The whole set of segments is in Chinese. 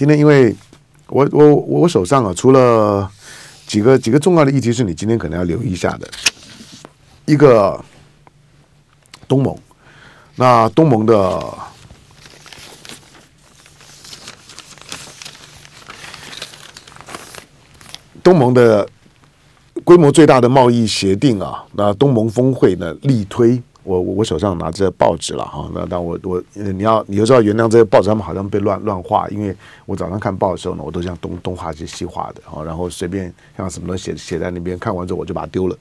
今天，因为我我我手上啊，除了几个几个重要的议题，是你今天可能要留意一下的一个东盟，那东盟的东盟的规模最大的贸易协定啊，那东盟峰会呢，力推。我我我手上拿着报纸了哈，那但我我你要你要知道，原谅这些报纸，他们好像被乱乱画，因为我早上看报的时候呢，我都像东东画是西画的啊，然后随便像什么都写写在那边，看完之后我就把它丢了。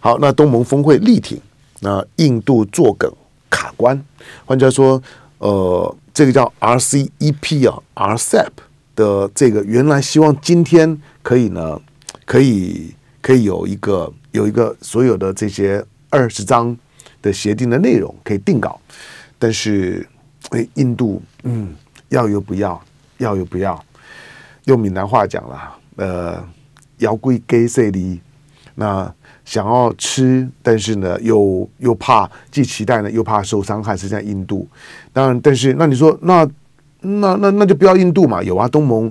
好，那东盟峰会力挺，那印度作梗卡关。换句话说，呃，这个叫 RCEP 啊，RCEP 的这个原来希望今天可以呢，可以可以有一个有一个所有的这些二十张。的协定的内容可以定稿，但是印度嗯要又不要，要又不要。用闽南话讲啦，呃，要归给谁的？那想要吃，但是呢又又怕，既期待呢又怕受伤害，是在印度。当然，但是那你说那那那那就不要印度嘛？有啊，东盟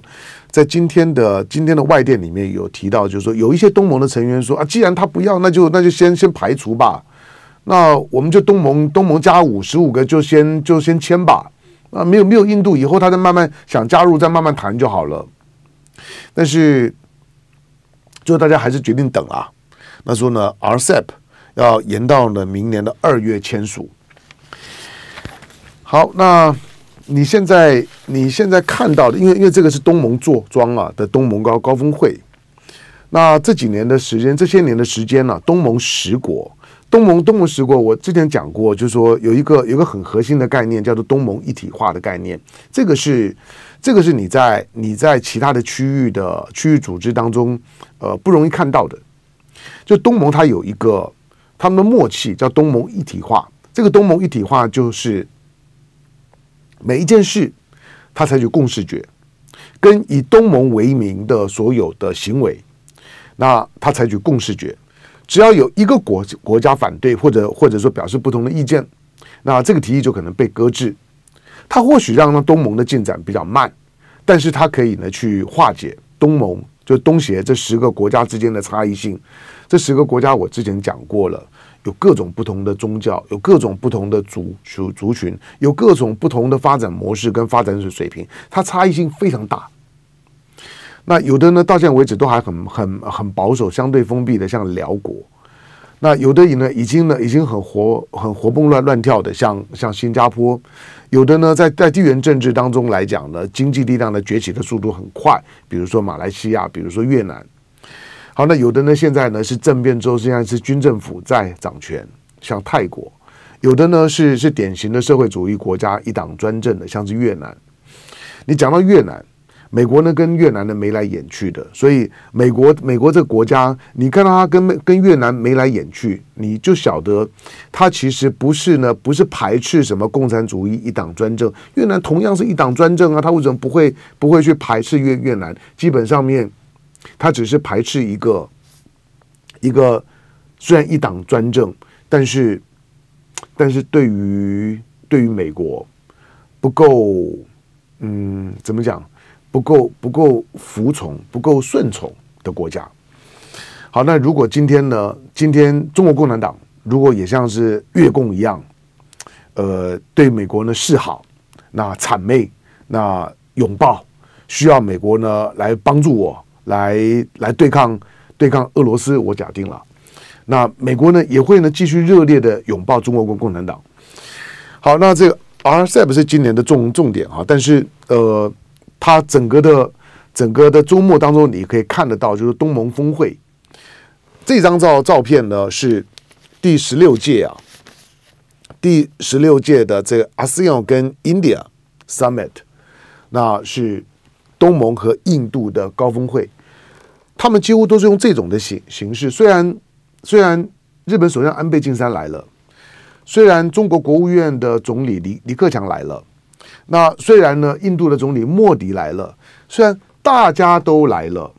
在今天的今天的外电里面有提到，就是说有一些东盟的成员说啊，既然他不要，那就那就先先排除吧。那我们就东盟东盟加五十五个，就先就先签吧。啊，没有没有印度，以后他再慢慢想加入，再慢慢谈就好了。但是，最后大家还是决定等啊。那说呢，RCEP 要延到了明年的二月签署。好，那你现在你现在看到的，因为因为这个是东盟坐庄啊的东盟高高峰会。那这几年的时间，这些年的时间呢，东盟十国。东盟东盟十国，我之前讲过，就是说有一个有一个很核心的概念，叫做东盟一体化的概念。这个是这个是你在你在其他的区域的区域组织当中，呃，不容易看到的。就东盟它有一个他们的默契，叫东盟一体化。这个东盟一体化就是每一件事，他采取共识决，跟以东盟为名的所有的行为，那他采取共识决。只要有一个国国家反对，或者或者说表示不同的意见，那这个提议就可能被搁置。它或许让呢东盟的进展比较慢，但是它可以呢去化解东盟就东协这十个国家之间的差异性。这十个国家我之前讲过了，有各种不同的宗教，有各种不同的族族族群，有各种不同的发展模式跟发展水平，它差异性非常大。那有的呢，到现在为止都还很很很保守、相对封闭的，像辽国；那有的已呢，已经呢，已经很活、很活蹦乱乱跳的，像像新加坡；有的呢，在在地缘政治当中来讲呢，经济力量的崛起的速度很快，比如说马来西亚，比如说越南。好，那有的呢，现在呢是政变之后，现在是军政府在掌权，像泰国；有的呢是是典型的社会主义国家一党专政的，像是越南。你讲到越南。美国呢，跟越南呢眉来眼去的，所以美国美国这个国家，你看到他跟跟越南眉来眼去，你就晓得他其实不是呢，不是排斥什么共产主义一党专政，越南同样是一党专政啊，他为什么不会不会去排斥越越南？基本上面，他只是排斥一个一个虽然一党专政，但是但是对于对于美国不够，嗯，怎么讲？不够不够服从、不够顺从的国家。好，那如果今天呢？今天中国共产党如果也像是越共一样，呃，对美国呢示好，那谄媚，那拥抱，需要美国呢来帮助我，来来对抗对抗俄罗斯。我假定了，那美国呢也会呢继续热烈的拥抱中国共共产党。好，那这个 RCEP 是今年的重重点啊，但是呃。它整个的整个的周末当中，你可以看得到，就是东盟峰会这张照照片呢，是第十六届啊，第十六届的这个 ASEAN 跟 India Summit，那是东盟和印度的高峰会，他们几乎都是用这种的形形式。虽然虽然日本首相安倍晋三来了，虽然中国国务院的总理李李克强来了。那虽然呢，印度的总理莫迪来了，虽然大家都来了，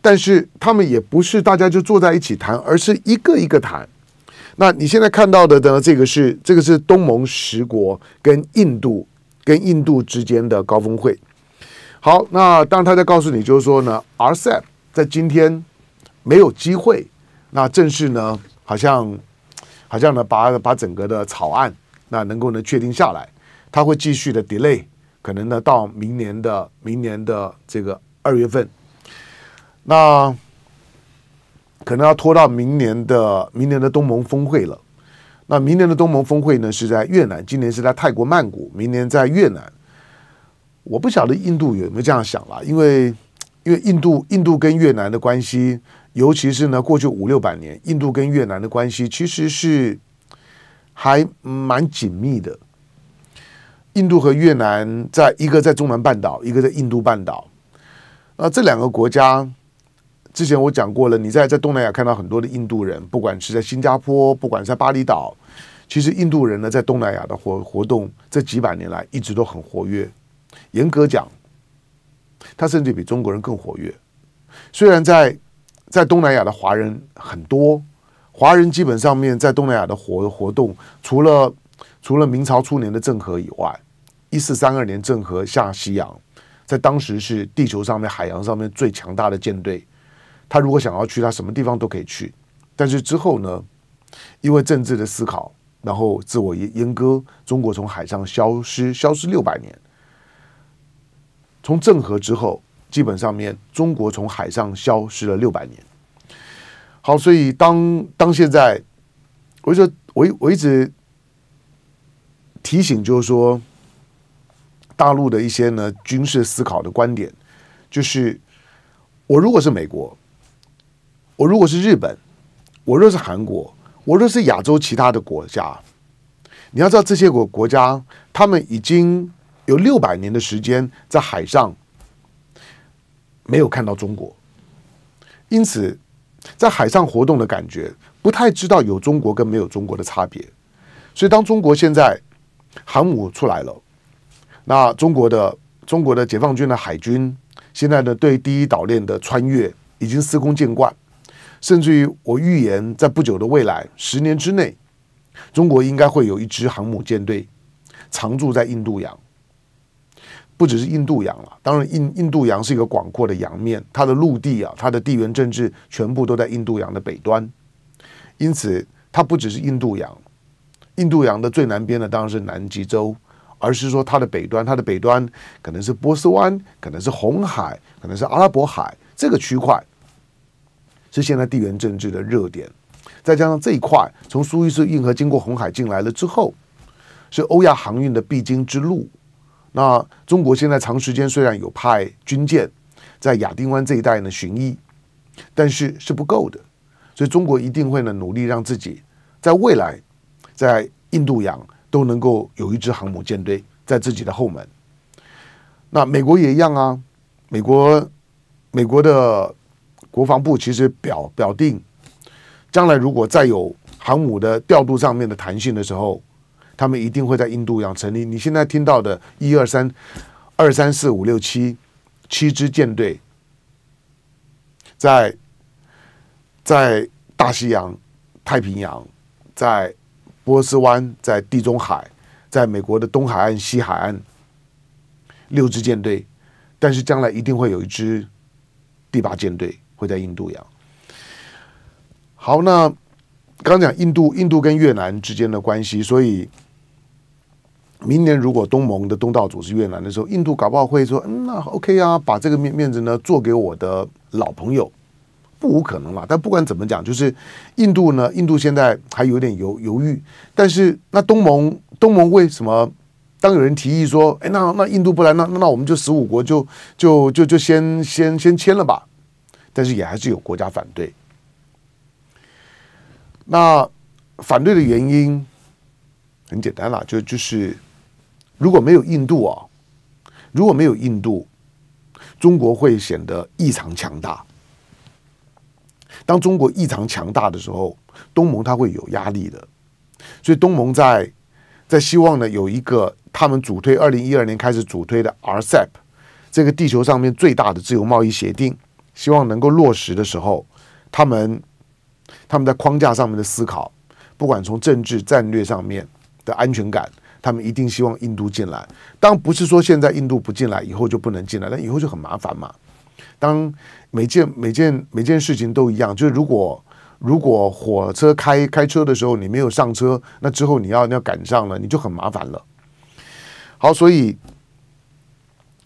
但是他们也不是大家就坐在一起谈，而是一个一个谈。那你现在看到的呢，这个是这个是东盟十国跟印度跟印度之间的高峰会。好，那当然他在告诉你，就是说呢，RCEP 在今天没有机会，那正是呢，好像好像呢，把把整个的草案那能够呢确定下来。它会继续的 delay，可能呢到明年的明年的这个二月份，那可能要拖到明年的明年的东盟峰会了。那明年的东盟峰会呢是在越南，今年是在泰国曼谷，明年在越南。我不晓得印度有没有这样想啦，因为因为印度印度跟越南的关系，尤其是呢过去五六百年，印度跟越南的关系其实是还蛮紧密的。印度和越南，在一个在中南半岛，一个在印度半岛。那这两个国家，之前我讲过了。你在在东南亚看到很多的印度人，不管是在新加坡，不管是在巴厘岛，其实印度人呢在东南亚的活活动，这几百年来一直都很活跃。严格讲，他甚至比中国人更活跃。虽然在在东南亚的华人很多，华人基本上面在东南亚的活活动，除了。除了明朝初年的郑和以外，一四三二年郑和下西洋，在当时是地球上面海洋上面最强大的舰队。他如果想要去他什么地方都可以去，但是之后呢，因为政治的思考，然后自我阉阉割，中国从海上消失，消失六百年。从郑和之后，基本上面中国从海上消失了六百年。好，所以当当现在，我就我我一直。提醒就是说，大陆的一些呢军事思考的观点，就是我如果是美国，我如果是日本，我若是韩国，我若是亚洲其他的国家，你要知道这些国国家，他们已经有六百年的时间在海上没有看到中国，因此在海上活动的感觉，不太知道有中国跟没有中国的差别，所以当中国现在。航母出来了，那中国的中国的解放军的海军现在呢对第一岛链的穿越已经司空见惯，甚至于我预言在不久的未来十年之内，中国应该会有一支航母舰队常驻在印度洋，不只是印度洋了。当然，印印度洋是一个广阔的洋面，它的陆地啊，它的地缘政治全部都在印度洋的北端，因此它不只是印度洋。印度洋的最南边呢，当然是南极洲，而是说它的北端，它的北端可能是波斯湾，可能是红海，可能是阿拉伯海，这个区块是现在地缘政治的热点。再加上这一块，从苏伊士运河经过红海进来了之后，是欧亚航运的必经之路。那中国现在长时间虽然有派军舰在亚丁湾这一带呢巡弋，但是是不够的，所以中国一定会呢努力让自己在未来。在印度洋都能够有一支航母舰队在自己的后门，那美国也一样啊。美国美国的国防部其实表表定，将来如果再有航母的调度上面的弹性的时候，他们一定会在印度洋成立。你现在听到的一二三二三四五六七七支舰队，在在大西洋、太平洋，在。波斯湾在地中海，在美国的东海岸、西海岸六支舰队，但是将来一定会有一支第八舰队会在印度洋。好，那刚讲印度，印度跟越南之间的关系，所以明年如果东盟的东道主是越南的时候，印度搞不好会说：“嗯，那 OK 啊，把这个面面子呢做给我的老朋友。”不无可能啦，但不管怎么讲，就是印度呢，印度现在还有点犹犹豫，但是那东盟东盟为什么？当有人提议说：“哎，那那印度不来，那那我们就十五国就就就就先先先签了吧。”但是也还是有国家反对。那反对的原因很简单啦，就就是如果没有印度啊，如果没有印度，中国会显得异常强大。当中国异常强大的时候，东盟它会有压力的。所以东盟在在希望呢有一个他们主推二零一二年开始主推的 RCEP 这个地球上面最大的自由贸易协定，希望能够落实的时候，他们他们在框架上面的思考，不管从政治战略上面的安全感，他们一定希望印度进来。当然不是说现在印度不进来，以后就不能进来，那以后就很麻烦嘛。当每件每件每件事情都一样，就是如果如果火车开开车的时候你没有上车，那之后你要你要赶上了，你就很麻烦了。好，所以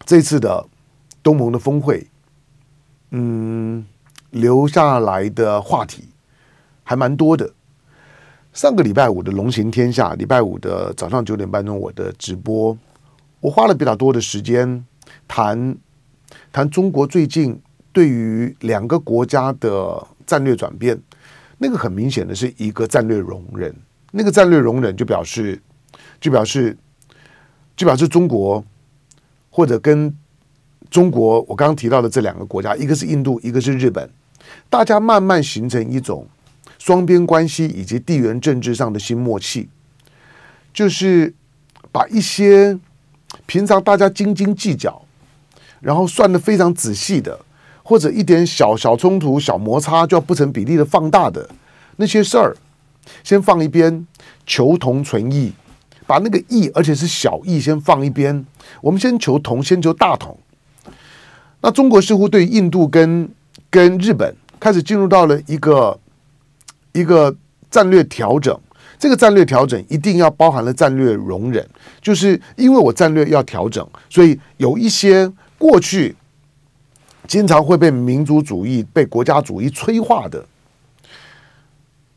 这次的东盟的峰会，嗯，留下来的话题还蛮多的。上个礼拜五的龙行天下，礼拜五的早上九点半钟我的直播，我花了比较多的时间谈。谈中国最近对于两个国家的战略转变，那个很明显的是一个战略容忍。那个战略容忍就表示，就表示，就表示中国或者跟中国，我刚刚提到的这两个国家，一个是印度，一个是日本，大家慢慢形成一种双边关系以及地缘政治上的新默契，就是把一些平常大家斤斤计较。然后算的非常仔细的，或者一点小小冲突、小摩擦就要不成比例的放大的那些事儿，先放一边，求同存异，把那个异，而且是小异，先放一边。我们先求同，先求大同。那中国似乎对印度跟跟日本开始进入到了一个一个战略调整。这个战略调整一定要包含了战略容忍，就是因为我战略要调整，所以有一些。过去经常会被民族主义、被国家主义催化的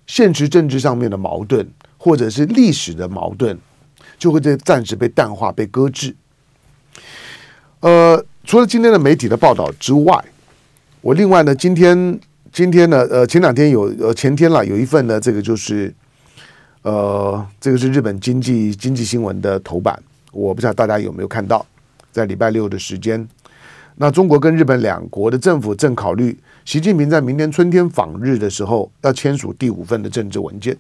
现实政治上面的矛盾，或者是历史的矛盾，就会在暂时被淡化、被搁置。呃，除了今天的媒体的报道之外，我另外呢，今天今天呢，呃，前两天有，呃前天了，有一份呢，这个就是，呃，这个是日本经济经济新闻的头版，我不知道大家有没有看到。在礼拜六的时间，那中国跟日本两国的政府正考虑，习近平在明年春天访日的时候要签署第五份的政治文件。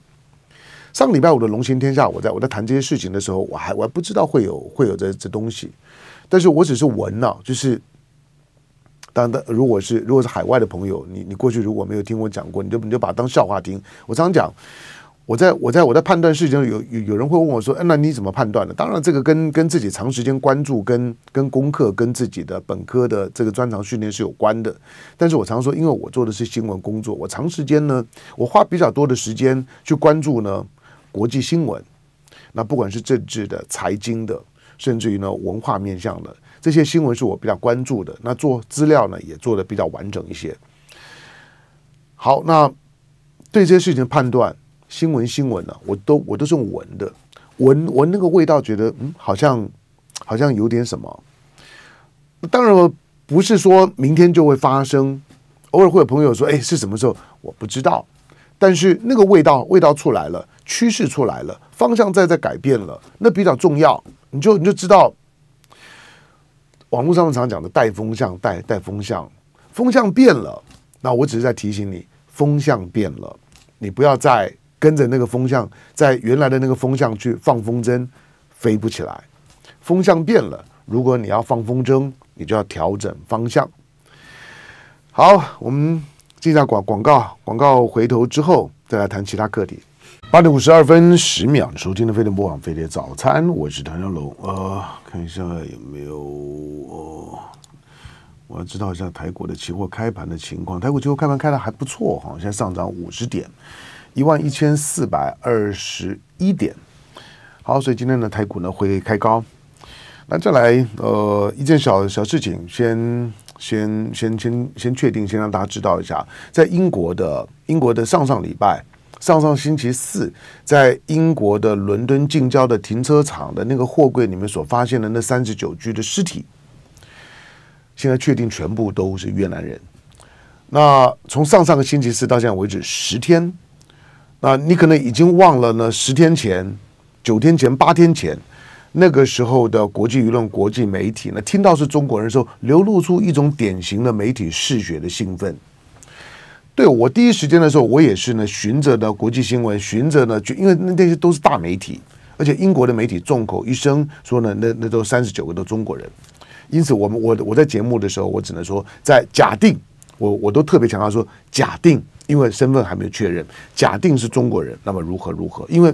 上礼拜五的《龙行天下》，我在我在谈这些事情的时候，我还我还不知道会有会有这这东西，但是我只是闻了，就是当当如果是如果是海外的朋友，你你过去如果没有听我讲过，你就你就把它当笑话听。我常常讲。我在我在我在判断事情有有有人会问我说，哎，那你怎么判断的？当然，这个跟跟自己长时间关注、跟跟功课、跟自己的本科的这个专长训练是有关的。但是我常说，因为我做的是新闻工作，我长时间呢，我花比较多的时间去关注呢国际新闻。那不管是政治的、财经的，甚至于呢文化面向的这些新闻，是我比较关注的。那做资料呢，也做的比较完整一些。好，那对这些事情的判断。新闻新闻啊，我都我都是闻的闻闻那个味道，觉得嗯好像好像有点什么。当然不是说明天就会发生，偶尔会有朋友说，哎，是什么时候？我不知道。但是那个味道味道出来了，趋势出来了，方向在在改变了，那比较重要，你就你就知道。网络上常讲的带风向带带风向，风向变了，那我只是在提醒你，风向变了，你不要再。跟着那个风向，在原来的那个风向去放风筝，飞不起来。风向变了，如果你要放风筝，你就要调整方向。好，我们进下广广告，广告回头之后再来谈其他课题。八点五十二分十秒，收听的飞碟播网飞碟早餐，我是唐小龙。呃，看一下有没有，我要知道一下台股的期货开盘的情况。台股期货开盘开的还不错哈，现在上涨五十点。一万一千四百二十一点，好，所以今天的台股呢会开高。那再来，呃，一件小小事情，先先先先先确定，先让大家知道一下，在英国的英国的上上礼拜上上星期四，在英国的伦敦近郊的停车场的那个货柜里面所发现的那三十九具的尸体，现在确定全部都是越南人。那从上上个星期四到现在为止，十天。那你可能已经忘了呢，十天前、九天前、八天前，那个时候的国际舆论、国际媒体呢，听到是中国人的时候，流露出一种典型的媒体嗜血的兴奋。对我第一时间的时候，我也是呢，循着的国际新闻，循着呢，就因为那那些都是大媒体，而且英国的媒体众口一声说呢，那那都三十九个都中国人。因此，我们我我在节目的时候，我只能说在假定。我我都特别强调说，假定因为身份还没有确认，假定是中国人，那么如何如何？因为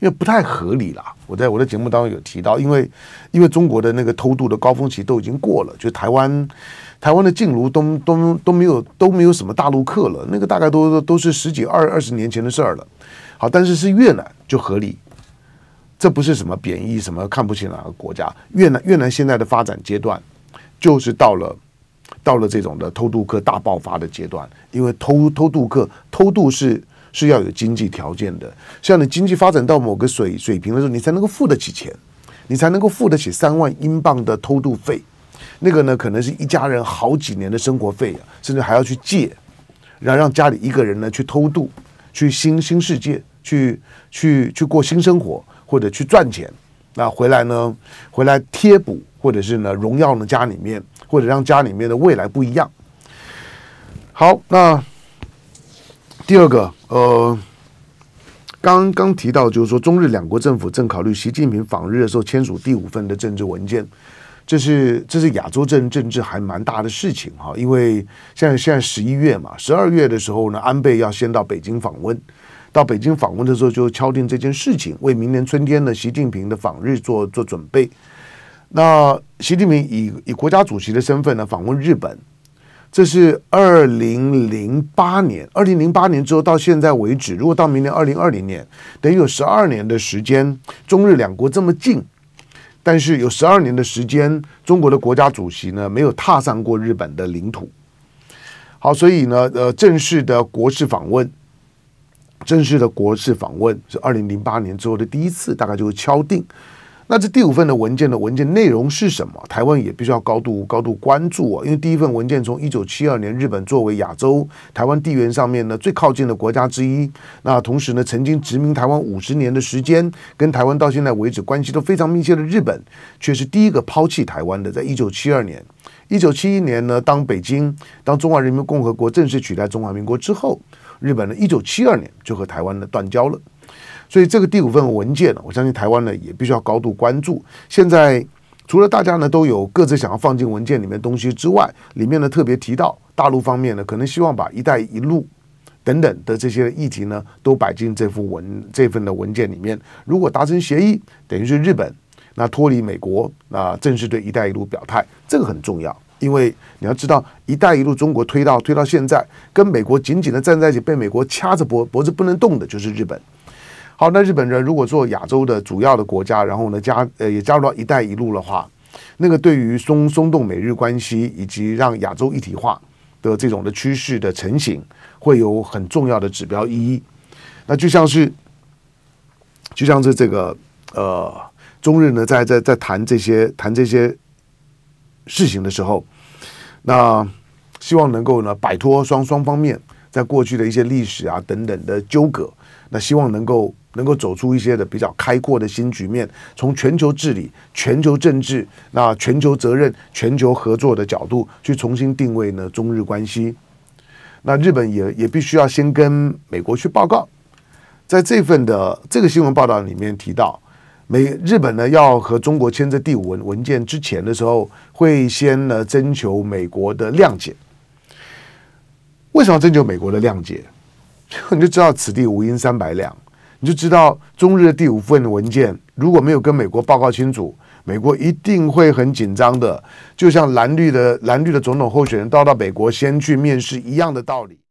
因为不太合理啦。我在我的节目当中有提到，因为因为中国的那个偷渡的高峰期都已经过了，就台湾台湾的禁卢都都都没有都没有什么大陆客了，那个大概都都是十几二二十年前的事儿了。好，但是是越南就合理，这不是什么贬义，什么看不起哪个国家？越南越南现在的发展阶段就是到了。到了这种的偷渡客大爆发的阶段，因为偷偷渡客偷渡是是要有经济条件的，像你经济发展到某个水水平的时候，你才能够付得起钱，你才能够付得起三万英镑的偷渡费。那个呢，可能是一家人好几年的生活费，甚至还要去借，然后让家里一个人呢去偷渡，去新新世界，去去去过新生活，或者去赚钱，那回来呢，回来贴补，或者是呢荣耀呢家里面。或者让家里面的未来不一样。好，那第二个，呃，刚刚提到就是说，中日两国政府正考虑习近平访日的时候签署第五份的政治文件，这是这是亚洲政政治还蛮大的事情哈，因为现在现在十一月嘛，十二月的时候呢，安倍要先到北京访问，到北京访问的时候就敲定这件事情，为明年春天的习近平的访日做做准备。那习近平以以国家主席的身份呢访问日本，这是二零零八年，二零零八年之后到现在为止，如果到明年二零二零年，等于有十二年的时间，中日两国这么近，但是有十二年的时间，中国的国家主席呢没有踏上过日本的领土。好，所以呢，呃，正式的国事访问，正式的国事访问是二零零八年之后的第一次，大概就会敲定。那这第五份的文件的文件内容是什么？台湾也必须要高度高度关注啊！因为第一份文件从一九七二年日本作为亚洲台湾地缘上面呢最靠近的国家之一，那同时呢曾经殖民台湾五十年的时间，跟台湾到现在为止关系都非常密切的日本，却是第一个抛弃台湾的，在一九七二年、一九七一年呢，当北京当中华人民共和国正式取代中华民国之后。日本呢，一九七二年就和台湾呢断交了，所以这个第五份文件呢，我相信台湾呢也必须要高度关注。现在除了大家呢都有各自想要放进文件里面东西之外，里面呢特别提到大陆方面呢可能希望把“一带一路”等等的这些议题呢都摆进这幅文这份的文件里面。如果达成协议，等于是日本那脱离美国，那正式对“一带一路”表态，这个很重要。因为你要知道，一带一路中国推到推到现在，跟美国紧紧的站在一起，被美国掐着脖脖子不能动的，就是日本。好，那日本人如果做亚洲的主要的国家，然后呢加呃也加入到一带一路的话，那个对于松松动美日关系以及让亚洲一体化的这种的趋势的成型，会有很重要的指标意义。那就像是，就像是这个呃，中日呢在在在谈这些谈这些事情的时候。那希望能够呢摆脱双双方面在过去的一些历史啊等等的纠葛，那希望能够能够走出一些的比较开阔的新局面，从全球治理、全球政治、那全球责任、全球合作的角度去重新定位呢中日关系。那日本也也必须要先跟美国去报告，在这份的这个新闻报道里面提到。美日本呢要和中国签这第五文文件之前的时候，会先呢征求美国的谅解。为什么要征求美国的谅解？你就知道此地无银三百两，你就知道中日的第五份文件如果没有跟美国报告清楚，美国一定会很紧张的。就像蓝绿的蓝绿的总统候选人到到美国先去面试一样的道理。